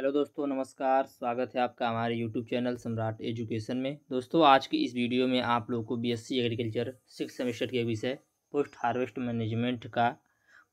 hello दोस्तों नमस्कार स्वागत है आपका हमारे यूट्यूब चैनल सम्राट एजुकेशन में दोस्तों आज की इस वीडियो में आप लोगों को बीएससी एग्रीकल्चर सिक्स सेमेस्टर के विषय पोस्ट हार्वेस्ट मैनेजमेंट का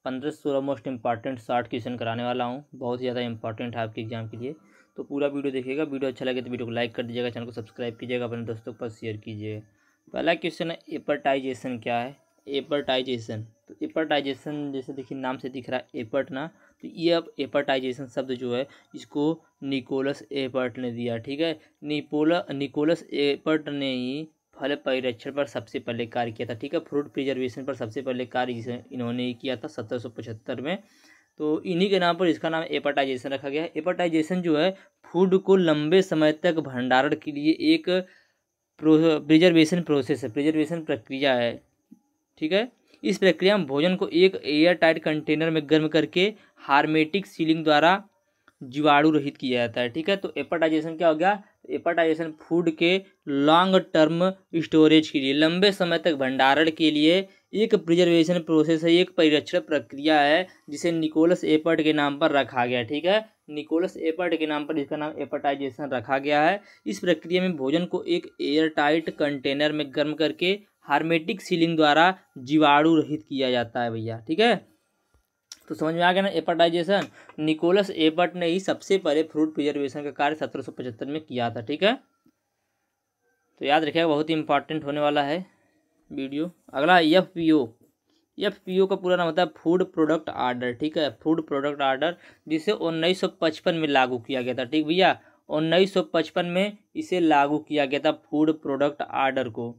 पंद्रह सोलह मोस्ट इंपॉर्टेंट शार्ट क्वेश्चन कराने वाला हूं बहुत ज़्यादा इंपॉर्टेंट है आपके एग्जाम के लिए तो पूरा वीडियो देखिएगा वीडियो अच्छा लगे तो वीडियो को लाइक कर दीजिएगा चैनल को सब्सक्राइब कीजिएगा अपने दोस्तों के पास शेयर कीजिएगा पहला क्वेश्चन है एपर्टाइजेशन क्या है एपर्टाइजेशन तो एपर्टाइजेशन जैसे देखिए नाम से दिख रहा है एपर्ट ना तो ये अब एपर्टाइजेशन शब्द जो है इसको निकोलस एपर्ट ने दिया ठीक है निपोला निकोलस एपर्ट ने ही फल परिरक्षण पर सबसे पहले कार्य किया था ठीक है फ्रूट प्रिजर्वेशन पर सबसे पहले कार्य जिसे इन्होंने किया था सत्रह में तो इन्हीं के नाम पर इसका नाम एपर्टाइजेशन रखा गया है एपर्टाइजेशन जो है फूड को लंबे समय तक भंडारण के लिए एक प्रो प्रिजर्वेशन प्रोसेस है प्रिजर्वेशन प्रक्रिया है ठीक है इस प्रक्रिया में भोजन को एक एयर टाइट कंटेनर में गर्म करके हार्मेटिक सीलिंग द्वारा जीवाणु रहित किया जाता है ठीक है तो एपर्टाइजेशन क्या हो गया एपरटाइजेशन फूड के लॉन्ग टर्म स्टोरेज के लिए लंबे समय तक भंडारण के लिए एक प्रिजर्वेशन प्रोसेस है एक परिरक्षण प्रक्रिया है जिसे निकोलस एपर्ट के नाम पर रखा गया ठीक है निकोलस एपर्ट के नाम पर इसका नाम एपर्टाइजेशन रखा गया है इस प्रक्रिया में भोजन को एक एयरटाइट कंटेनर में गर्म करके हार्मेटिक सीलिंग द्वारा जीवाणु रहित किया जाता है भैया ठीक है तो समझ में आ गया ना एपर्टाइजेशन निकोलस एपर्ट ने ही सबसे पहले फ्रूट प्रिजर्वेशन का कार्य सत्रह में किया था ठीक है तो याद रखिएगा बहुत ही इंपॉर्टेंट होने वाला है वीडियो अगला F P O F P O का पूरा नाम होता है फूड प्रोडक्ट आर्डर ठीक है फूड प्रोडक्ट आर्डर जिसे उन्नीस सौ पचपन में लागू किया गया था ठीक भैया उन्नीस सौ पचपन में इसे लागू किया गया था फूड प्रोडक्ट आर्डर को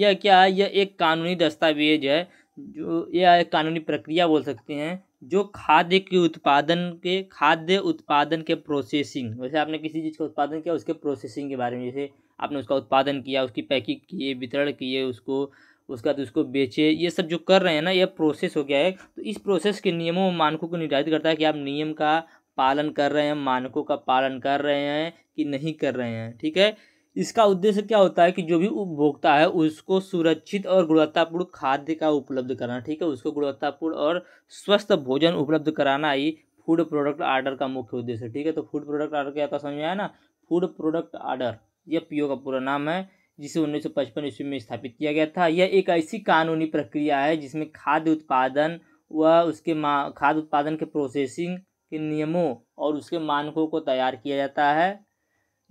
यह क्या है यह एक कानूनी दस्तावेज है जो यह एक कानूनी प्रक्रिया बोल सकते हैं जो खाद्य के उत्पादन के खाद्य उत्पादन के प्रोसेसिंग वैसे आपने किसी चीज़ का उत्पादन किया उसके प्रोसेसिंग के बारे में जैसे आपने उसका उत्पादन किया उसकी पैकिंग किए वितरण किए उसको उसका तो उसको बेचे ये सब जो कर रहे हैं ना यह प्रोसेस हो गया है तो इस प्रोसेस के नियमों और मानकों को निर्धारित करता है कि आप नियम का पालन कर रहे हैं मानकों का पालन कर रहे हैं कि नहीं कर रहे हैं ठीक है इसका उद्देश्य क्या होता है कि जो भी उपभोक्ता है उसको सुरक्षित और गुणवत्तापूर्ण खाद्य का उपलब्ध कराना ठीक है उसको गुणवत्तापूर्ण और स्वस्थ भोजन उपलब्ध कराना ही फूड प्रोडक्ट ऑर्डर का मुख्य उद्देश्य है ठीक है तो फूड प्रोडक्ट ऑर्डर क्या समझ में आया ना फूड प्रोडक्ट ऑर्डर यह पीओ का पूरा नाम है जिसे उन्नीस सौ पचपन ईस्वी में स्थापित किया गया था यह एक ऐसी कानूनी प्रक्रिया है जिसमें खाद्य उत्पादन व उसके खाद्य उत्पादन के प्रोसेसिंग के नियमों और उसके मानकों को तैयार किया जाता है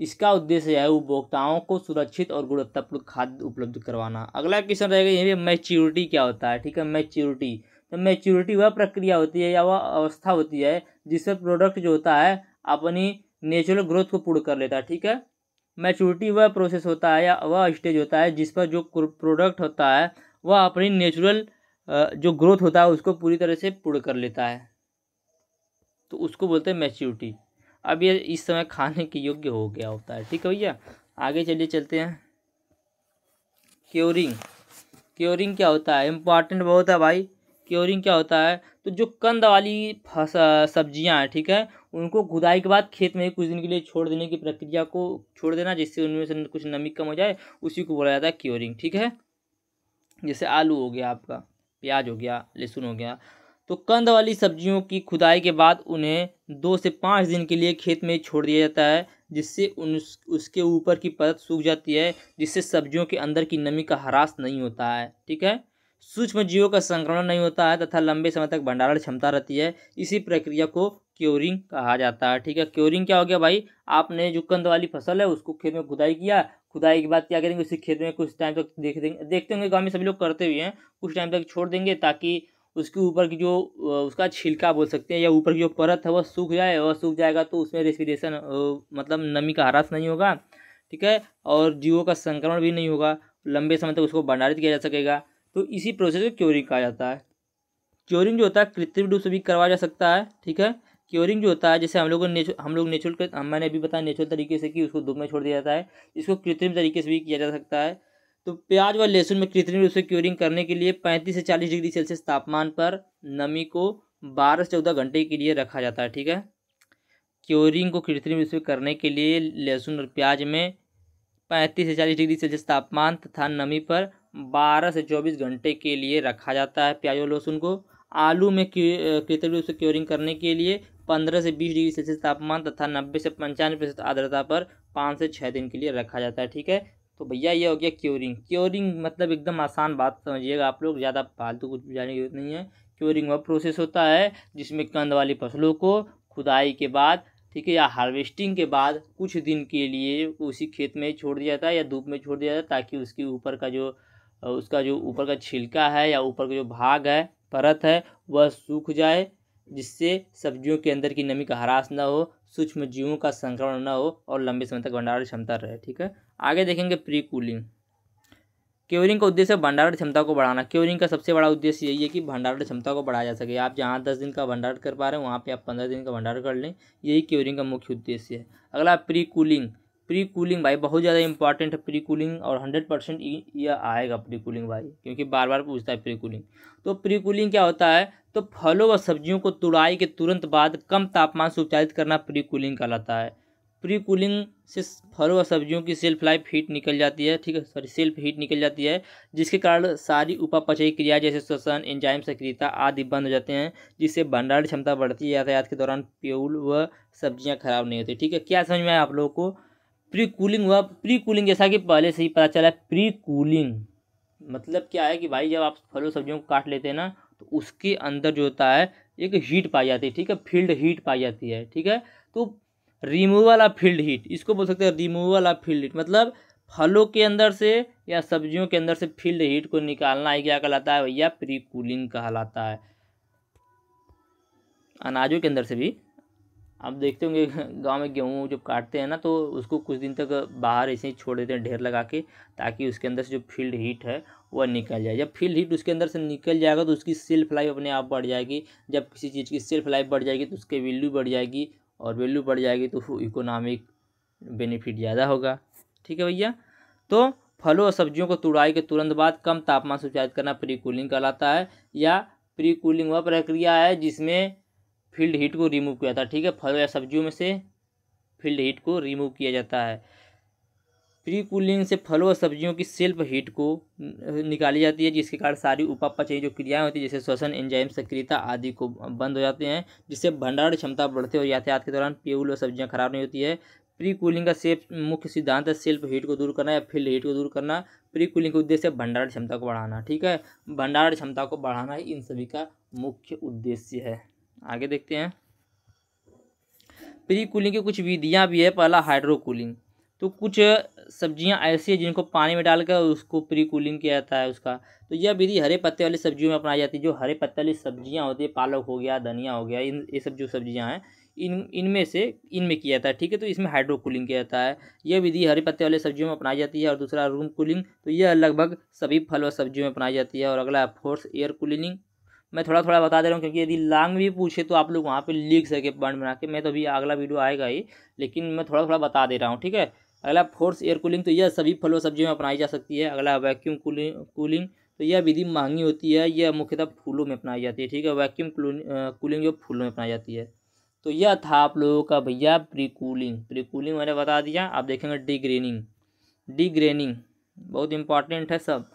इसका उद्देश्य है उपभोक्ताओं को सुरक्षित और गुणवत्तापूर्ण खाद्य उपलब्ध करवाना अगला क्वेश्चन रहेगा यही मैच्योरिटी क्या होता है ठीक है मैच्योरिटी तो मैच्योरिटी वह प्रक्रिया होती है या वह अवस्था होती है जिससे प्रोडक्ट जो होता है अपनी नेचुरल ग्रोथ को पूर्ण कर लेता है ठीक है मैच्योरिटी वह प्रोसेस होता है या वह स्टेज होता है जिस पर जो प्रोडक्ट होता है वह अपनी नेचुरल जो ग्रोथ होता है उसको पूरी तरह से पूर्ण कर लेता है तो उसको बोलते हैं मैच्योरिटी अब ये इस समय खाने के योग्य हो गया होता है ठीक है भैया आगे चलिए चलते हैं क्योरिंग क्योरिंग क्या होता है इम्पॉर्टेंट बहुत है भाई क्योरिंग क्या होता है तो जो कंद वाली सब्जियां हैं ठीक है उनको खुदाई के बाद खेत में कुछ दिन के लिए छोड़ देने की प्रक्रिया को छोड़ देना जिससे उनमें से कुछ नमी कम हो जाए उसी को बोला जाता है क्योरिंग ठीक है जैसे आलू हो गया आपका प्याज हो गया लहसुन हो गया तो कंद वाली सब्जियों की खुदाई के बाद उन्हें दो से पाँच दिन के लिए खेत में छोड़ दिया जाता है जिससे उन उसके ऊपर की परत सूख जाती है जिससे सब्जियों के अंदर की नमी का ह्रास नहीं होता है ठीक है सूक्ष्म जीवों का संक्रमण नहीं होता है तथा लंबे समय तक भंडारण क्षमता रहती है इसी प्रक्रिया को क्योरिंग कहा जाता है ठीक है क्योरिंग क्या हो गया भाई आपने जो कंद वाली फसल है उसको खेत में खुदाई किया खुदाई के बाद क्या करेंगे उसी खेत में कुछ टाइम तक देख देंगे देखते होंगे गाँव में सभी लोग करते हुए हैं कुछ टाइम तक छोड़ देंगे ताकि उसके ऊपर की जो उसका छिलका बोल सकते हैं या ऊपर की जो परत है वह सूख जाए और सूख जाएगा तो उसमें रेस्पिरेशन मतलब नमी का ह्रास नहीं होगा ठीक है और जीवों का संक्रमण भी नहीं होगा लंबे समय तक तो उसको भंडारित किया जा सकेगा तो इसी प्रोसेस को क्योरिंग कहा जाता है क्योरिंग जो होता है कृत्रिम रूप से भी करवाया जा सकता है ठीक है क्योरिंग जो होता है जैसे हम लोगों ने हम लोग नेचुरल मैंने अभी बताया नेचुरल तरीके से कि उसको धूप में छोड़ दिया जाता है इसको कृत्रिम तरीके से भी किया जा सकता है तो प्याज व लहसुन में कृत्रिम रूप से क्योरिंग करने के लिए पैंतीस से चालीस डिग्री सेल्सियस तापमान पर नमी को बारह से चौदह घंटे के लिए रखा जाता है ठीक है क्योरिंग को कृत्रिम रूप से करने के लिए लहसुन और प्याज में पैंतीस से चालीस डिग्री सेल्सियस तापमान तथा नमी पर बारह से चौबीस घंटे के लिए रखा जाता है प्याज और लहसुन को आलू में कृत्रिम रूप से क्योरिंग करने के लिए पंद्रह से बीस डिग्री सेल्सियस तापमान तथा नब्बे से पंचानवे प्रतिशत आर्द्रता पर पाँच से छः दिन के लिए रखा जाता है ठीक है तो भैया ये हो गया क्योरिंग क्योरिंग मतलब एकदम आसान बात समझिएगा आप लोग ज़्यादा फालतू कुछ जाने की जरूरत नहीं है क्योरिंग वह प्रोसेस होता है जिसमें कंद वाली फसलों को खुदाई के बाद ठीक है या हार्वेस्टिंग के बाद कुछ दिन के लिए उसी खेत में छोड़ दिया जाता है या धूप में छोड़ दिया जाता है ताकि उसके ऊपर का जो उसका जो ऊपर का छिलका है या ऊपर का जो भाग है परत है वह सूख जाए जिससे सब्जियों के अंदर की नमी का ह्रास ना हो सूक्ष्म जीवों का संक्रमण न हो और लंबे समय तक भंडारण क्षमता रहे ठीक है आगे देखेंगे प्री कूलिंग क्योरिंग का उद्देश्य भंडारण क्षमता को बढ़ाना क्योरिंग का सबसे बड़ा उद्देश्य यही है कि भंडारण क्षमता को बढ़ाया जा सके आप जहाँ दस दिन का भंडारण कर पा रहे हैं वहाँ पे आप पंद्रह दिन का भंडारण कर लें यही क्योरिंग का मुख्य उद्देश्य है अगला प्री कूलिंग प्री कूलिंग भाई बहुत ज़्यादा इंपॉर्टेंट है प्री कूलिंग और हंड्रेड परसेंट यह आएगा प्री कूलिंग भाई क्योंकि बार बार पूछता है प्री कूलिंग तो प्री कूलिंग क्या होता है तो फलों व सब्जियों को तुड़ाई के तुरंत बाद कम तापमान से उपचारित करना प्री कूलिंग कहलाता है प्री कूलिंग से फलों व सब्जियों की सेल्फ लाइफ हीट निकल जाती है ठीक है सॉरी सेल्फ हीट निकल जाती है जिसके कारण सारी उपापचयी क्रिया जैसे श्वसन एंजाइम सक्रियता आदि बंद हो जाते हैं जिससे भंडारण क्षमता बढ़ती है यातायात के दौरान प्यूल व सब्जियां खराब नहीं होती ठीक है क्या समझ में आए आप लोगों को प्री कूलिंग हुआ प्री कूलिंग जैसा कि पहले से ही पता चला है प्री कूलिंग मतलब क्या है कि भाई जब आप फलों सब्जियों को काट लेते हैं ना तो उसके अंदर जो होता है एक हीट पाई जाती है ठीक है फील्ड हीट पाई जाती है ठीक है तो रिमूवल ऑफ फील्ड हीट इसको बोल सकते हैं रिमूवल ऑफ फील्ड हीट मतलब फलों के अंदर से या सब्जियों के अंदर से फील्ड हीट को निकालना ही क्या कहलाता है भैया प्री कूलिंग कहलाता है अनाजों के अंदर से भी आप देखते होंगे गांव में गेहूँ जब काटते हैं ना तो उसको कुछ दिन तक बाहर ऐसे ही छोड़ देते हैं ढेर लगा के ताकि उसके अंदर से जो फील्ड हीट है वह निकल जाए जब फील्ड हीट उसके अंदर से निकल जाएगा तो उसकी सेल्फ लाइफ अपने आप बढ़ जाएगी जब किसी चीज़ की सेल्फ लाइफ बढ़ जाएगी तो उसकी वैल्यू बढ़ जाएगी और वैल्यू बढ़ जाएगी तो इकोनॉमिक बेनिफिट ज़्यादा होगा ठीक है भैया तो फलों और सब्जियों को तुड़ाई के तुरंत बाद कम तापमान से उचारित करना प्री कूलिंग कहलाता है या प्री कूलिंग वह प्रक्रिया है जिसमें फील्ड हीट को रिमूव किया जाता है ठीक है फल या सब्जियों में से फील्ड हीट को रिमूव किया जाता है प्री कूलिंग से फलों और सब्जियों की सेल्फ हीट को निकाली जाती है जिसके कारण सारी उपापचयी जो क्रियाएं होती है जैसे श्वसन एंजाइम सक्रियता आदि को बंद हो जाते हैं जिससे भंडारण क्षमता बढ़ते और यातायात के दौरान पेउल और सब्जियां खराब नहीं होती है प्री कूलिंग का सेफ मुख्य सिद्धांत है सेल्फ हीट को दूर करना या फील्ड हीट को दूर करना प्री कूलिंग का उद्देश्य भंडारण क्षमता को बढ़ाना ठीक है भंडारण क्षमता को बढ़ाना ही इन सभी का मुख्य उद्देश्य है आगे देखते हैं प्री कूलिंग की कुछ विधियाँ भी है पहला हाइड्रो कूलिंग तो कुछ सब्जियां ऐसी हैं जिनको पानी में डालकर उसको प्री कूलिंग किया जाता है उसका तो यह विधि हरे पत्ते वाली सब्जियों में अपनाई जाती है जो हरे पत्ते वाली सब्जियां होती है पालक हो गया धनिया हो गया इन ये सब जो सब्जियां हैं इन इनमें से इनमें किया जाता है ठीक है तो इसमें हाइड्रो कूलिंग किया जाता है यह विधि हरे पत्ते वाले सब्जियों में अपनाई जाती है और दूसरा रूम कूलिंग तो यह लगभग सभी फल और सब्जियों में अपनाई जाती है और अगला फोर्स एयर कूलिंग मैं थोड़ा थोड़ा बता दे रहा हूँ क्योंकि यदि लॉन्ग भी पूछे तो आप लोग वहाँ पे लिख सके पॉइंट बना के मैं तो अभी अगला वीडियो आएगा ही लेकिन मैं थोड़ा थोड़ा बता दे रहा हूँ ठीक है अगला फोर्स एयर कूलिंग तो यह सभी फलों सब्जियों में अपनाई जा सकती है अगला वैक्यूम कूलिंग कूलिंग तो यह विधि महंगी होती है यह मुख्यतः फूलों में अपनाई जाती है ठीक है वैक्यूम कूलिंग जो फूलों में अपनाई जाती है तो यह था आप लोगों का भैया प्री कूलिंग प्री कूलिंग मैंने बता दिया आप देखेंगे डिग्रेनिंग डिग्रेनिंग बहुत इंपॉर्टेंट है सब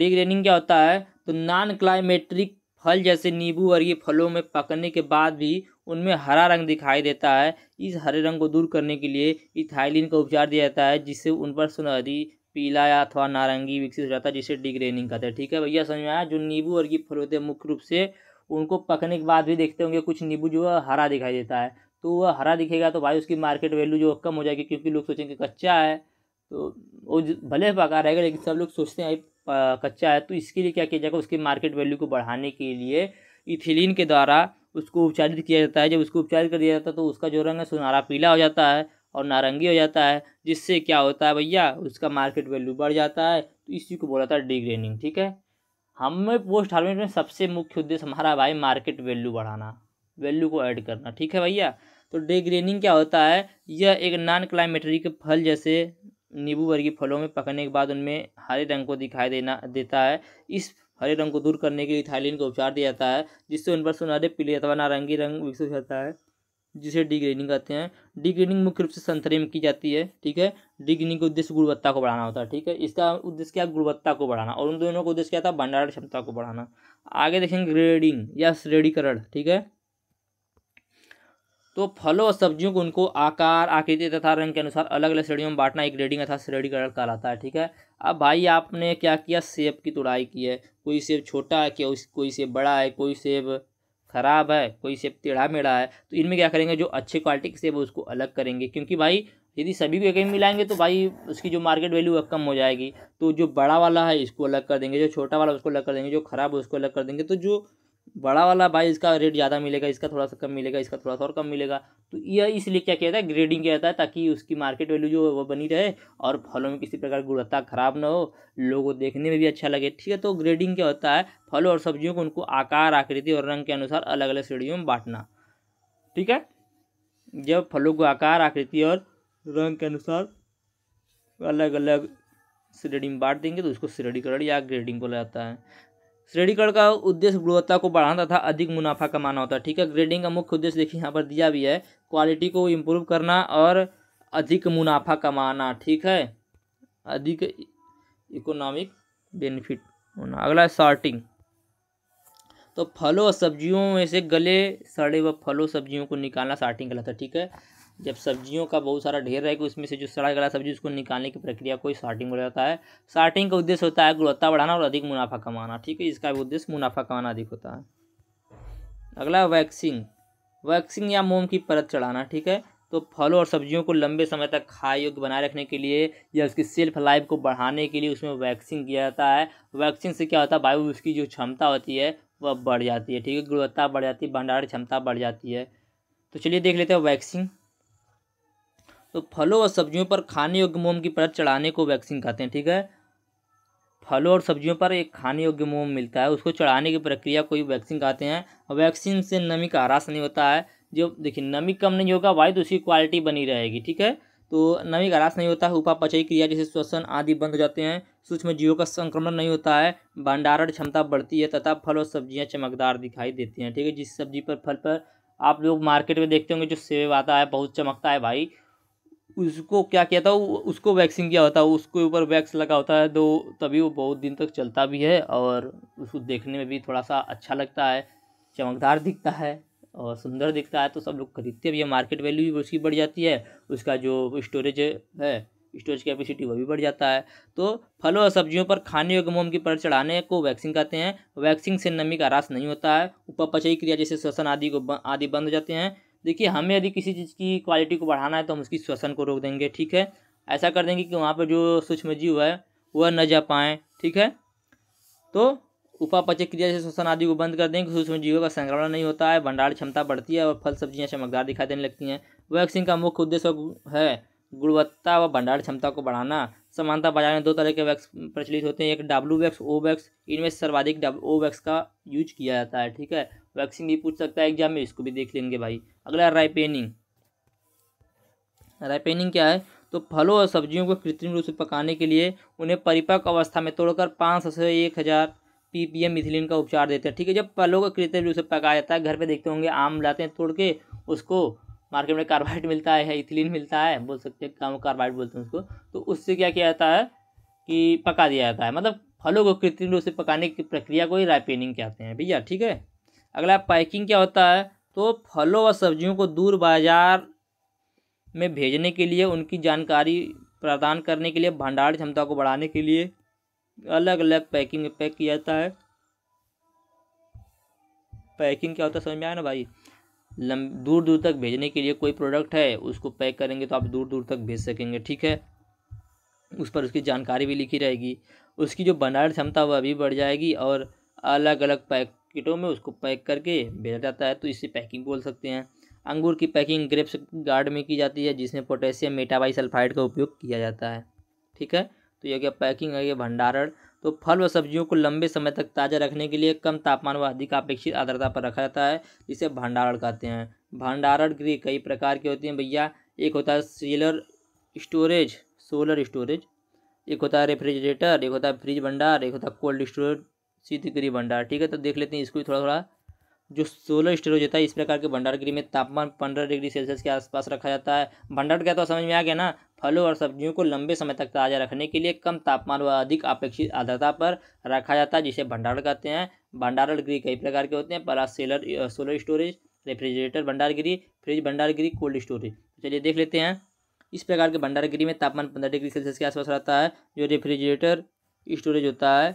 डिग्रेनिंग क्या होता है तो नॉन क्लाइमेट्रिक फल जैसे नींबू और ये फलों में पकने के बाद भी उनमें हरा रंग दिखाई देता है इस हरे रंग को दूर करने के लिए इथाइलिन का उपचार दिया जाता है जिससे उन पर सुनहरी पीला या अथवा नारंगी विकसित हो जाता है जिसे डिग्रेनिंग कहते हैं ठीक है भैया समझ में आया जो नींबू और ये फल होते हैं मुख्य रूप से उनको पकने के बाद भी देखते होंगे कुछ नींबू जो है हरा दिखाई देता है तो वह हरा दिखेगा तो भाई उसकी मार्केट वैल्यू जो कम हो जाएगी क्योंकि लोग सोचेंगे कच्चा है तो वो भले पका रहेगा लेकिन सब लोग सोचते हैं कच्चा है तो इसके लिए क्या किया जाएगा उसकी मार्केट वैल्यू को बढ़ाने के लिए इथिलीन के द्वारा उसको उपचारित किया जाता है जब उसको उपचारित कर दिया जाता है तो उसका जो रंग है सुनारा पीला हो जाता है और नारंगी हो जाता है जिससे क्या होता है भैया उसका मार्केट वैल्यू बढ़ जाता है तो इसी को बोला जाता है डिग्रेनिंग ठीक है हमें पोस्ट हार्वेस्ट में सबसे मुख्य उद्देश्य हमारा भाई मार्केट वैल्यू बढ़ाना वैल्यू को ऐड करना ठीक है भैया तो डिग्रेनिंग ग्रेनिंग क्या होता है यह एक नॉन क्लाइमेटरी के फल जैसे नींबू वर्गीय फलों में पकने के बाद उनमें हरे रंग को दिखाई देना देता है इस हरे रंग को दूर करने के लिए थाइलिन का उपचार दिया जाता है जिससे उन पर सुनहरे पीले अथवा नारंगी रंग विकसित हो जाता है जिसे डिग्रेनिंग कहते हैं डिग्रेनिंग मुख्य रूप से संतरे में की जाती है ठीक है डिग्रेनिंग का उद्देश्य गुणवत्ता को बढ़ाना होता है ठीक है इसका उद्देश्य क्या है गुणवत्ता को बढ़ाना और उन दोनों का उद्देश्य क्या था भंडारण क्षमता को बढ़ाना आगे देखेंगे ग्रेडिंग या श्रेणीकरण ठीक है तो फलों और सब्जियों को उनको आकार आकृति तथा रंग के अनुसार अलग अलग श्रेणियों में बांटना एक ग्रेडिंग अर्थात श्रेणीकरण कहलाता है ठीक है अब भाई आपने क्या किया सेब की तुड़ाई की है कोई सेब छोटा है क्या कोई सेब बड़ा है कोई सेब ख़राब है कोई सेब टेढ़ा मेढ़ा है तो इनमें क्या करेंगे जो अच्छे क्वालिटी के सेब उसको अलग करेंगे क्योंकि भाई यदि सभी को एक ही मिलाएंगे तो भाई उसकी जो मार्केट वैल्यू है कम हो जाएगी तो जो बड़ा वाला है इसको अलग कर देंगे जो छोटा वाला उसको अलग कर देंगे जो खराब है उसको अलग कर देंगे तो जो बड़ा वाला भाई इसका रेट ज़्यादा मिलेगा इसका थोड़ा सा कम मिलेगा इसका थोड़ा सा और कम मिलेगा तो यह इसलिए क्या किया जाता है ग्रेडिंग किया जाता है ताकि उसकी मार्केट वैल्यू जो है वो बनी रहे और फलों में किसी प्रकार गुणवत्ता खराब ना हो लोगों को देखने में भी अच्छा लगे ठीक है तो ग्रेडिंग क्या होता है फलों और सब्जियों को उनको आकार आकृति और रंग के अनुसार अलग अलग श्रेणियों में बांटना ठीक है जब फलों को आकार आकृति और रंग के अनुसार अलग अलग श्रेणी में बांट देंगे तो उसको श्रेणीकरण या ग्रेडिंग बोला जाता है श्रेणीकरण का उद्देश्य गुणवत्ता को बढ़ाना तथा अधिक मुनाफा कमाना होता है ठीक है ग्रेडिंग का मुख्य उद्देश्य देखिए यहाँ पर दिया भी है क्वालिटी को इम्प्रूव करना और अधिक मुनाफा कमाना ठीक है अधिक इकोनॉमिक बेनिफिट होना अगला है सॉर्टिंग तो फलों और सब्जियों में से गले सड़े व फलों सब्जियों को निकालना सॉर्टिंग कहलाता है ठीक है जब सब्जियों का बहुत सारा ढेर रहेगा उसमें से जो सड़ा गला सब्जी उसको निकालने की प्रक्रिया को शार्टिंग बोला जाता है शार्टिंग का उद्देश्य होता है गुणवत्ता बढ़ाना और अधिक मुनाफा कमाना ठीक है इसका उद्देश्य मुनाफा कमाना अधिक होता है अगला वैक्सिंग वैक्सिंग या मोम की परत चढ़ाना ठीक है तो फलों और सब्जियों को लंबे समय तक खाए योग्य बनाए रखने के लिए या उसकी सेल्फ लाइफ को बढ़ाने के लिए उसमें वैक्सिंग किया जाता है वैक्सिंग से क्या होता है वायु उसकी जो क्षमता होती है वह बढ़ जाती है ठीक है गुणवत्ता बढ़ जाती है भंडारण क्षमता बढ़ जाती है तो चलिए देख लेते हैं वैक्सिंग तो फलों और सब्जियों पर खाने योग्य मोम की परत चढ़ाने को वैक्सिंग कहते हैं ठीक है फलों और सब्जियों पर एक खाने योग्य मोम मिलता है उसको चढ़ाने की प्रक्रिया को ही वैक्सिंग कहते हैं और वैक्सीन से नमी का ह्रास नहीं होता है जो देखिए नमी कम नहीं होगा वायु तो उसकी क्वालिटी बनी रहेगी ठीक है तो नमी का ह्रास नहीं होता है उपापचयी क्रिया जैसे श्वसन आदि बंद हो जाते हैं सूक्ष्म जीवों का संक्रमण नहीं होता है भंडारण क्षमता बढ़ती है तथा फल और सब्जियाँ चमकदार दिखाई देती हैं ठीक है जिस सब्जी पर फल पर आप लोग मार्केट में देखते होंगे जो सेब आता है बहुत चमकता है भाई उसको क्या किया था उसको वैक्सिंग किया होता है उसके ऊपर वैक्स लगा होता है तो तभी वो बहुत दिन तक चलता भी है और उसको देखने में भी थोड़ा सा अच्छा लगता है चमकदार दिखता है और सुंदर दिखता है तो सब लोग खरीदते भी है मार्केट वैल्यू भी उसकी बढ़ जाती है उसका जो स्टोरेज है स्टोरेज कैपेसिटी वो भी बढ़ जाता है तो फलों और सब्जियों पर खाने योग्य मोम की पर चढ़ाने को वैक्सिंग कहते हैं वैक्सिंग से नमी का रास नहीं होता है ऊपर पचई क्रिया जैसे श्वसन आदि को आदि बंद हो जाते हैं देखिए हमें यदि किसी चीज़ की क्वालिटी को बढ़ाना है तो हम उसकी श्वसन को रोक देंगे ठीक है ऐसा कर देंगे कि वहाँ पर जो सूक्ष्म जीव है वह न जा पाएँ ठीक है तो उपापचय क्रिया जैसे श्वसन आदि को बंद कर दें कि सूक्ष्म जीवों का संक्रमण नहीं होता है भंडार क्षमता बढ़ती है और फल सब्जियाँ चमकदार दिखाई देने लगती हैं वैक्सीन का मुख्य उद्देश्य है गुणवत्ता व भंडार क्षमता को बढ़ाना समानता बाजार में दो तरह के वैक्स प्रचलित होते हैं एक डब्ल्यू वैक्स ओ वैक्स इनमें सर्वाधिक डब्ल्यू ओ वैक्स का यूज किया जाता है ठीक है वैक्सीन भी पूछ सकता है एग्जाम में इसको भी देख लेंगे भाई अगला राइपेनिंग राइपेनिंग क्या है तो फलों और सब्जियों को कृत्रिम रूप से पकाने के लिए उन्हें परिपक्व अवस्था में तोड़कर पाँच सौ से एक हज़ार पी पी एम मिथिलिन का उपचार देते हैं ठीक है जब फलों को कृत्रिम रूप से पकाया जाता है घर पे देखते होंगे आम लाते हैं तोड़ के उसको मार्केट में कार्बाइड मिलता है इथिलीन मिलता है बोल सकते हैं काम कार्बाइड बोलते हैं उसको तो उससे क्या किया जाता है कि पका दिया जाता है मतलब फलों को कृत्रिम रूप से पकाने की प्रक्रिया को ही रायपेनिंग कहते हैं भैया ठीक है अगला पैकिंग क्या होता है तो फलों व सब्जियों को दूर बाजार में भेजने के लिए उनकी जानकारी प्रदान करने के लिए भंडार क्षमता को बढ़ाने के लिए अलग अलग पैकिंग में पैक किया जाता है पैकिंग क्या होता है समझ में आया ना भाई लंब दूर दूर तक भेजने के लिए कोई प्रोडक्ट है उसको पैक करेंगे तो आप दूर दूर तक भेज सकेंगे ठीक है उस पर उसकी जानकारी भी लिखी रहेगी उसकी जो भंडारण क्षमता वह भी बढ़ जाएगी और अलग अलग पैक किटों में उसको पैक करके भेजा जाता है तो इसे पैकिंग बोल सकते हैं अंगूर की पैकिंग ग्रेप्स गार्ड में की जाती है जिसमें पोटेशियम मेटाबाई सल्फाइड का उपयोग किया जाता है ठीक है तो यह क्या पैकिंग है यह भंडारण तो फल व सब्जियों को लंबे समय तक ताज़ा रखने के लिए कम तापमान व अधिक अपेक्षित आर्द्रता पर रखा जाता है जिसे भंडारण कहते हैं भंडारण गृह कई प्रकार के होते हैं भैया एक होता है सीलर स्टोरेज सोलर स्टोरेज एक होता है रेफ्रिजरेटर एक होता है फ्रिज भंडार एक होता है कोल्ड स्टोरेज शीत गृह भंडार ठीक है तो देख लेते हैं इसको भी थोड़ा थोड़ा जो सोलर स्टोरेज होता है इस प्रकार के भंडार गृह में तापमान पंद्रह डिग्री सेल्सियस के आसपास रखा जाता है भंडार क्या तो समझ में आ गया ना फलों और सब्जियों को लंबे समय तक ताज़ा रखने के लिए कम तापमान व अधिक अपेक्षित आर्द्रता पर रखा जाता है जिसे भंडारण कहते हैं भंडारण गृह कई प्रकार के होते हैं पहला सेलर सोलर स्टोरेज रेफ्रिजरेटर भंडार गिरी फ्रिज भंडार गिरी कोल्ड स्टोरेज चलिए देख लेते हैं इस प्रकार के भंडार गिरी में तापमान पंद्रह डिग्री सेल्सियस के आसपास रहता है जो रेफ्रिजरेटर स्टोरेज होता है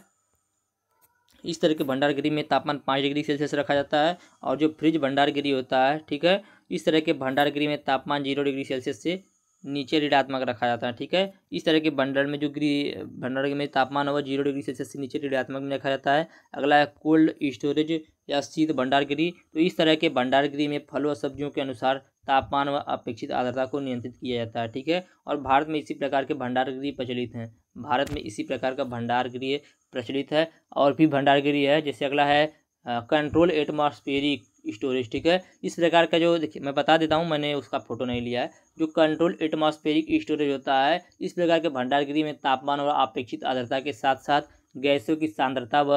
इस तरह के भंडारगृह में तापमान पाँच डिग्री सेल्सियस रखा जाता है और जो फ्रिज भंडारगिरी होता है ठीक है इस तरह के भंडारगिरी में तापमान जीरो डिग्री सेल्सियस से नीचे ऋणात्मक रखा जाता है ठीक है इस तरह के भंडार में जो गृह भंडार में तापमान होगा जीरो डिग्री सेल्सियस से नीचे ऋणात्मक में रखा जाता है अगला है कोल्ड स्टोरेज या शीत भंडार गृह तो इस तरह के भंडार गृह में फल व सब्जियों के अनुसार तापमान व अपेक्षित आर्द्रता को नियंत्रित किया जाता है ठीक है और भारत में इसी प्रकार के भंडार गृह प्रचलित हैं भारत में इसी प्रकार का भंडार गृह प्रचलित है और भी भंडार है जैसे अगला है कंट्रोल एटमॉस्फेरिक स्टोरेज ठीक है इस प्रकार का जो देखिए मैं बता देता हूँ मैंने उसका फोटो नहीं लिया है जो कंट्रोल एटमॉस्फेरिक स्टोरेज होता है इस प्रकार के भंडार में तापमान और अपेक्षित आर्द्रता के साथ साथ गैसों की सांद्रता व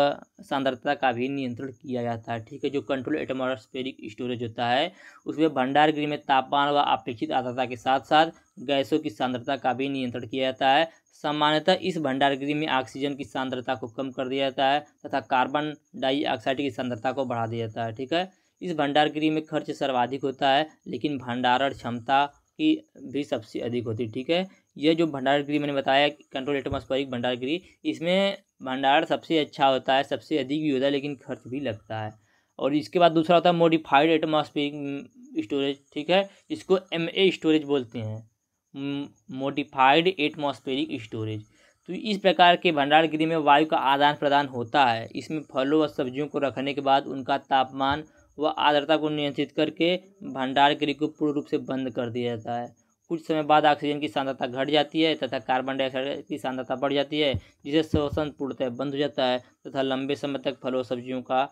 सांद्रता का भी नियंत्रण किया जाता है ठीक है जो कंट्रोल एटमोस्फेरिक स्टोरेज होता है उसमें भंडार गृह में तापमान व अपेक्षित आर्द्रता के साथ साथ गैसों की सांद्रता का भी नियंत्रण किया जाता है सामान्यतः इस भंडार गृह में ऑक्सीजन की सांद्रता को कम कर दिया जाता है तथा कार्बन डाइऑक्साइड की सांद्रता को बढ़ा दिया जाता है ठीक है इस भंडार गृह में खर्च सर्वाधिक होता है लेकिन भंडारण क्षमता की भी सबसे अधिक होती है ठीक है यह जो भंडार गृह मैंने बताया कंट्रोल एटमोस्फेरिक भंडार गृह इसमें भंडारण सबसे अच्छा होता है सबसे अधिक भी होता है लेकिन खर्च भी लगता है और इसके बाद दूसरा होता है मॉडिफाइड एटमॉस्फेरिक स्टोरेज ठीक है इसको एम ए स्टोरेज बोलते हैं मॉडिफाइड एटमॉस्फेरिक स्टोरेज तो इस प्रकार के भंडार गृह में वायु का आदान प्रदान होता है इसमें फलों व सब्जियों को रखने के बाद उनका तापमान व आर्द्रता को नियंत्रित करके भंडार गृह को पूर्ण रूप से बंद कर दिया जाता है कुछ समय बाद ऑक्सीजन की सांद्रता घट जाती है तथा कार्बन डाइऑक्साइड की सांद्रता बढ़ जाती है जिसे शोषण पूर्णतः बंद हो जाता है तथा लंबे समय तक फलों सब्जियों का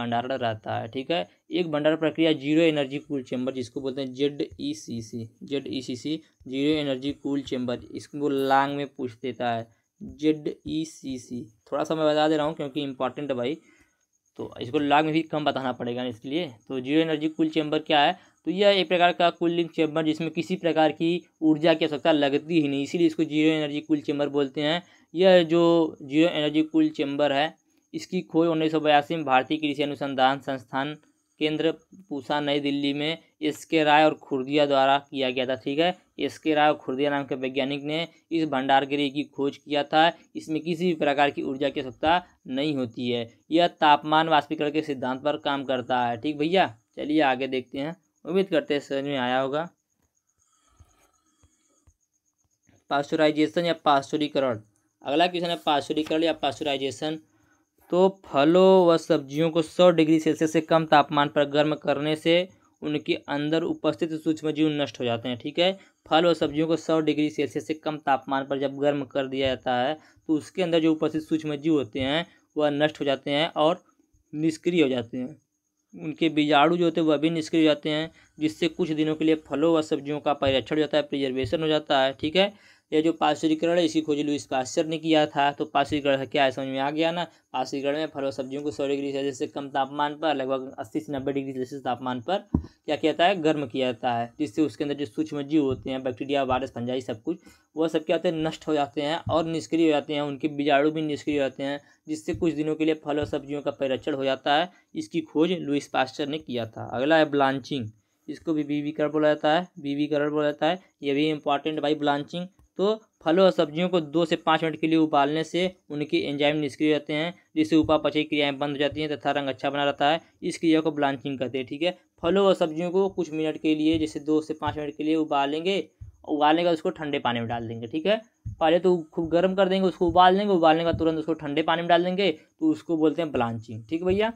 भंडारण रहता है ठीक है एक भंडारण प्रक्रिया जीरो एनर्जी कूल चैम्बर जिसको बोलते हैं Z E C C Z E C C zero energy cool chamber इसको लांग में पूछ देता है जेड ई सी सी थोड़ा सा मैं बता दे रहा हूँ क्योंकि इंपॉर्टेंट है भाई तो इसको लाग में भी कम बताना पड़ेगा इसलिए तो जीरो एनर्जी कूल चैम्बर क्या है तो यह एक प्रकार का कूलिंग चेम्बर जिसमें किसी प्रकार की ऊर्जा की आवश्यकता लगती ही नहीं इसीलिए इसको जीरो एनर्जी कूल चेम्बर बोलते हैं यह जो जीरो एनर्जी कूल चैम्बर है इसकी खोज उन्नीस सौ बयासी में भारतीय कृषि अनुसंधान संस्थान केंद्र पूसा नई दिल्ली में एस के राय और खुर्दिया द्वारा किया गया था ठीक है एस के राय और खुर्दिया नाम के वैज्ञानिक ने इस भंडार गृह की खोज किया था इसमें किसी भी प्रकार की ऊर्जा की आवश्यकता नहीं होती है यह तापमान वाष्पीकरण के सिद्धांत पर काम करता है ठीक भैया चलिए आगे देखते हैं उम्मीद करते हैं समझ में आया होगा पास्चुराइजेशन या पास्चुरीकरण अगला क्वेश्चन है पास्चुरीकरण या पास्चुराइजेशन तो फलों व सब्जियों को 100 डिग्री सेल्सियस से कम तापमान पर गर्म करने से उनके अंदर उपस्थित सूक्ष्म जीव नष्ट हो जाते हैं ठीक है फल और सब्जियों को 100 डिग्री सेल्सियस से कम तापमान पर जब गर्म कर दिया जाता है तो उसके अंदर जो उपस्थित सूक्ष्म जीव होते हैं वह नष्ट हो जाते हैं और निष्क्रिय हो जाते हैं उनके बीजाणु जो होते हैं वह भी निष्क्रिय हो जाते हैं जिससे कुछ दिनों के लिए फलों व सब्जियों का परिरक्षण हो जाता है प्रिजर्वेशन हो जाता है ठीक है यह जो पाश्चरीकरण है इसकी खोज लुइस पाश्चर ने किया था तो पाश्चरीकरण क्या है समझ में आ गया ना पाश्चरीकरण में फल और सब्जियों को सौ डिग्री सेल्सियस से कम तापमान पर लगभग अस्सी से नब्बे डिग्री सेल्सियस तापमान पर क्या किया जाता है गर्म किया जाता है जिससे उसके अंदर जो सूक्ष्म जीव होते हैं बैक्टीरिया वायरस फंजाई सब कुछ वह सब क्या होते हैं नष्ट हो जाते हैं और निष्क्रिय हो जाते हैं उनके बीजाणु भी निष्क्रिय हो जाते हैं जिससे कुछ दिनों के लिए फल और सब्जियों का परिरक्षण हो जाता है इसकी खोज लुइस पास्चर ने किया था अगला है ब्लांचिंग इसको भी बीवीकरण बोला जाता है बीवीकरण बोला जाता है ये भी इंपॉर्टेंट भाई ब्लांचिंग तो फलों और सब्जियों को दो से पाँच मिनट के लिए उबालने से उनके एंजाइम निष्क्रिय रहते हैं जिससे उपापचय क्रियाएं बंद हो जाती हैं तथा रंग अच्छा बना रहता है इस क्रिया को ब्लांचिंग कहते हैं ठीक है फलों और सब्जियों को कुछ मिनट के लिए जैसे दो से पाँच मिनट के लिए उबालेंगे उबालने का उसको ठंडे पानी में डाल देंगे ठीक है पहले तो खूब गर्म कर देंगे उसको उबाल देंगे उबालने का तुरंत उसको ठंडे पानी में डाल देंगे तो उसको बोलते हैं ब्लांचिंग ठीक भैया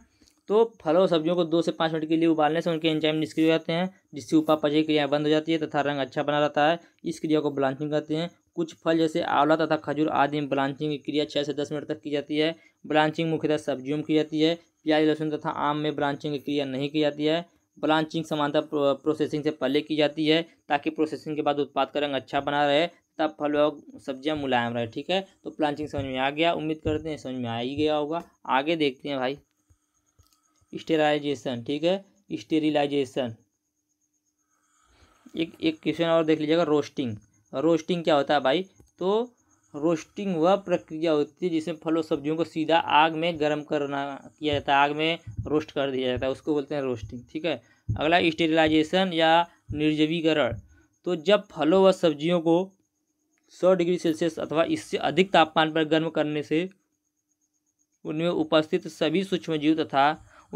तो फलों और सब्जियों को दो से पाँच मिनट के लिए उबालने से उनके एंजाइम निष्क्रिय हो जाते हैं जिससे उपापचय की क्रिया बंद हो जाती है तथा रंग अच्छा बना रहता है इस क्रिया को ब्लांचिंग कहते हैं कुछ फल जैसे आंवला तथा खजूर आदि में ब्लांचिंग की क्रिया छः से दस मिनट तक की जाती है ब्लांचिंग मुख्यतः सब्जियों में की जाती है प्याज लहसुन तथा आम में ब्रांचिंग की क्रिया नहीं की जाती है ब्लांचिंग समानता प्रोसेसिंग से पहले की जाती है ताकि प्रोसेसिंग के बाद उत्पाद का रंग अच्छा बना रहे तब फल और सब्जियां मुलायम रहे ठीक है तो प्लांचिंग समझ में आ गया उम्मीद करते हैं समझ में आ ही गया होगा आगे देखते हैं भाई स्टेराइजेशन ठीक है स्टेरिलाइजेशन एक एक क्वेश्चन और देख लीजिएगा रोस्टिंग रोस्टिंग क्या होता है भाई तो रोस्टिंग वह प्रक्रिया होती है जिसमें फलों सब्जियों को सीधा आग में गर्म करना किया जाता है आग में रोस्ट कर दिया जाता है उसको बोलते हैं रोस्टिंग ठीक है अगला स्टेरिलाइजेशन या निर्जवीकरण तो जब फलों व सब्जियों को 100 डिग्री सेल्सियस अथवा इससे अधिक तापमान पर गर्म करने से उनमें उपस्थित सभी सूक्ष्म जीव तथा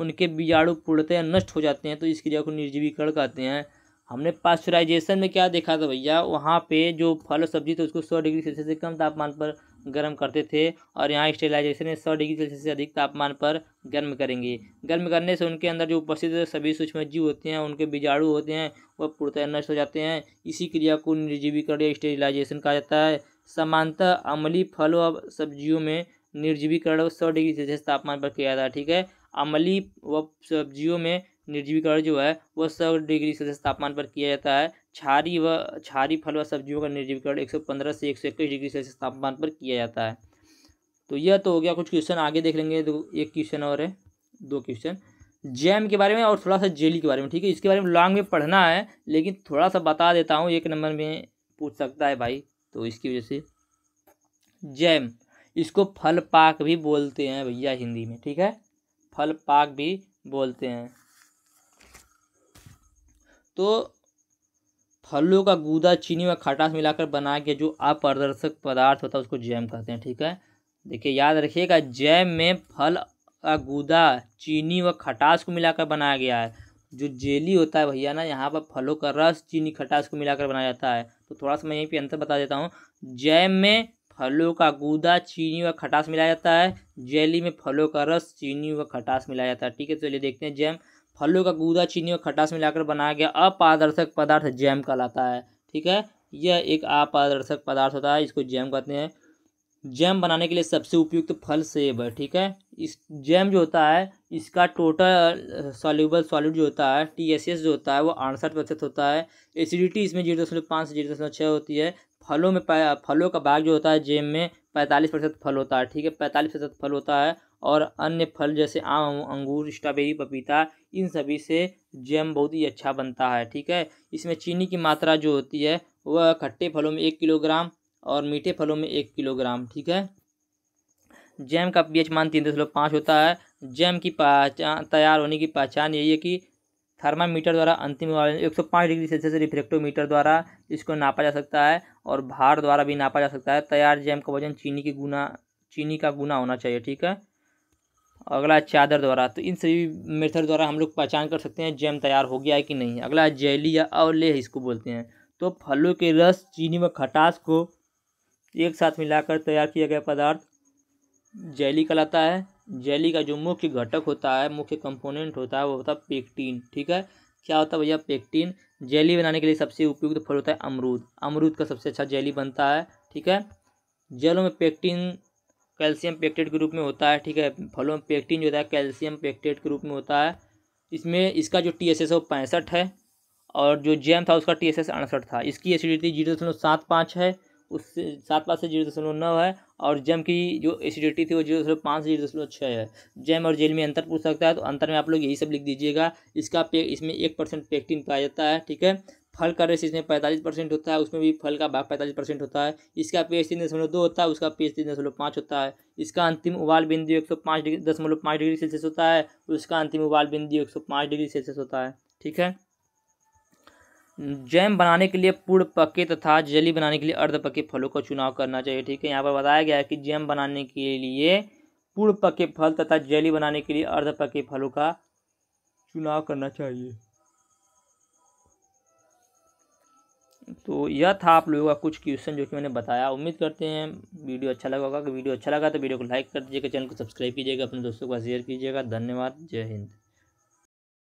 उनके बीजाणु पूर्णतः नष्ट हो जाते हैं तो इस क्रिया को निर्जीवीकरण कहते हैं हमने पास्चराइजेशन में क्या देखा था भैया वहाँ पे जो फल और सब्जी थी उसको सौ डिग्री सेल्सियस से कम तापमान पर गर्म करते थे और यहाँ स्टेलाइजेशन में सौ डिग्री सेल्सियस से अधिक तापमान पर गर्म करेंगे गर्म करने से उनके अंदर जो उपस्थित सभी सूक्ष्म जीव होते हैं उनके बीजाणु होते हैं वह पूर्णतः नष्ट हो जाते हैं इसी क्रिया को निर्जीवीकरण या स्टेलाइजेशन कहा जाता है समानतः अमली फल और सब्जियों में निर्जीवीकरण सौ डिग्री सेल्सियस तापमान पर किया जाता है ठीक है अमली व सब्जियों में निर्जीवीकरण जो है वह सौ डिग्री सेल्सियस तापमान पर किया जाता है छारी व छारी फल व सब्जियों का निर्जीवीकरण 115 से 121 डिग्री सेल्सियस तापमान पर किया जाता है तो यह तो हो गया कुछ क्वेश्चन आगे देख लेंगे तो एक क्वेश्चन और है दो क्वेश्चन जैम के बारे में और थोड़ा सा जेली के बारे में ठीक है इसके बारे में लॉन्ग में पढ़ना है लेकिन थोड़ा सा बता देता हूँ एक नंबर में पूछ सकता है भाई तो इसकी वजह से जैम इसको फल पाक भी बोलते हैं भैया हिंदी में ठीक है फल पाक भी बोलते हैं तो फलों का गूदा चीनी व खटास मिलाकर बनाया गया जो अपारदर्शक पदार्थ होता है उसको जैम कहते हैं ठीक है देखिए याद रखिएगा जैम में फल का गूदा चीनी व खटास को मिलाकर बनाया गया है जो जेली होता है भैया ना यहाँ पर फलों का रस चीनी खटास को मिलाकर बनाया जाता है तो थोड़ा सा मैं यहीं पे अंतर बता देता हूँ जैम में फलों का गूदा चीनी व खटास मिलाया जाता है जेली में फलों का रस चीनी व खटास मिलाया जाता है ठीक है तो चलिए देखते हैं जैम फलों का गूदा चीनी व खटास मिलाकर बनाया गया अपारदर्शक पदार्थ जैम कहलाता है ठीक है यह एक अपारदर्शक पदार्थ होता है इसको जैम कहते हैं जैम बनाने के लिए सबसे उपयुक्त फल सेब है ठीक है इस जैम जो होता है इसका टोटल सॉल्यूबल सॉलिड जो होता है टी एस एस जो होता है वो अड़सठ प्रतिशत होता है एसिडिटी इसमें जीरो दशमलव पाँच से जीरो दशमलव छः होती है फलों में फलों का भाग जो होता है जैम में पैंतालीस प्रतिशत फल होता है ठीक है पैंतालीस प्रतिशत फल होता है और अन्य फल जैसे आम अंगूर स्ट्रॉबेरी पपीता इन सभी से जैम बहुत ही अच्छा बनता है ठीक है इसमें चीनी की मात्रा जो होती है वह खट्टे फलों में एक किलोग्राम और मीठे फलों में एक किलोग्राम ठीक है जैम का पीएच मान तीन दशमलव पाँच होता है जैम की पहचान तैयार होने की पहचान यही है कि थर्मामीटर द्वारा अंतिम एक सौ पाँच डिग्री सेल्सियस रिफ्रेक्टोमीटर द्वारा इसको नापा जा सकता है और भार द्वारा भी नापा जा सकता है तैयार जैम का वजन चीनी की गुना चीनी का गुना होना चाहिए ठीक है अगला चादर द्वारा तो इन सभी मेथड द्वारा हम लोग पहचान कर सकते हैं जैम तैयार हो गया है कि नहीं अगला जैली या अवलेह इसको बोलते हैं तो फलों के रस चीनी व खटास को एक साथ मिलाकर तैयार किया गया पदार्थ जैली कहलाता है जैली का जो मुख्य घटक होता है मुख्य कंपोनेंट होता है वो होता है पेक्टीन ठीक है क्या होता है भैया पेक्टीन जैली बनाने के लिए सबसे उपयुक्त फल होता है अमरूद अमरूद का सबसे अच्छा जैली बनता है ठीक है जलों में पेक्टीन कैल्शियम पेक्टेट के रूप में होता है ठीक है फलों में पेक्टीन जो होता है कैल्शियम पेक्टेट के रूप में होता है इसमें इसका जो टी एस एस वो पैंसठ है और जो जैम था उसका टी एस एस अड़सठ था इसकी एसिडिटी जीरो दशमलव सात पाँच है उससे सात पाँच से जीरो दशमलव नौ है और जम की जो एसिडिटी थी वो जीरो दशमलव पाँच से जीरो दशमलव छः है जैम और जेल में अंतर पूछ सकता है तो अंतर में आप लोग यही सब लिख दीजिएगा इसका पे इसमें एक परसेंट पेक्टिन पाया जाता है ठीक है फल का रेस इसमें पैंतालीस परसेंट होता है उसमें भी फल का भाग पैंतालीस परसेंट होता है इसका पेज तीन दशमलव दो होता है उसका पेज तीन दशमलव पाँच होता है इसका अंतिम उबाल बिंदु एक सौ पाँच डिग्री दशमलव पाँच डिग्री सेल्सियस होता है उसका अंतिम उबाल बिंदु एक सौ पाँच डिग्री सेल्सियस होता है ठीक है जैम बनाने के लिए पूर्ण पके तथा जली बनाने के लिए अर्ध पके फलों का चुनाव करना चाहिए ठीक है यहाँ पर बताया गया है कि जैम बनाने के लिए पूर्ण पके फल तथा जली बनाने के लिए अर्ध पके फलों का चुनाव करना चाहिए तो यह था आप लोगों का कुछ क्वेश्चन जो कि मैंने बताया उम्मीद करते हैं वीडियो अच्छा लगा होगा अगर वीडियो अच्छा लगा तो वीडियो को लाइक कर दीजिएगा चैनल को सब्सक्राइब कीजिएगा अपने दोस्तों को शेयर कीजिएगा धन्यवाद जय हिंद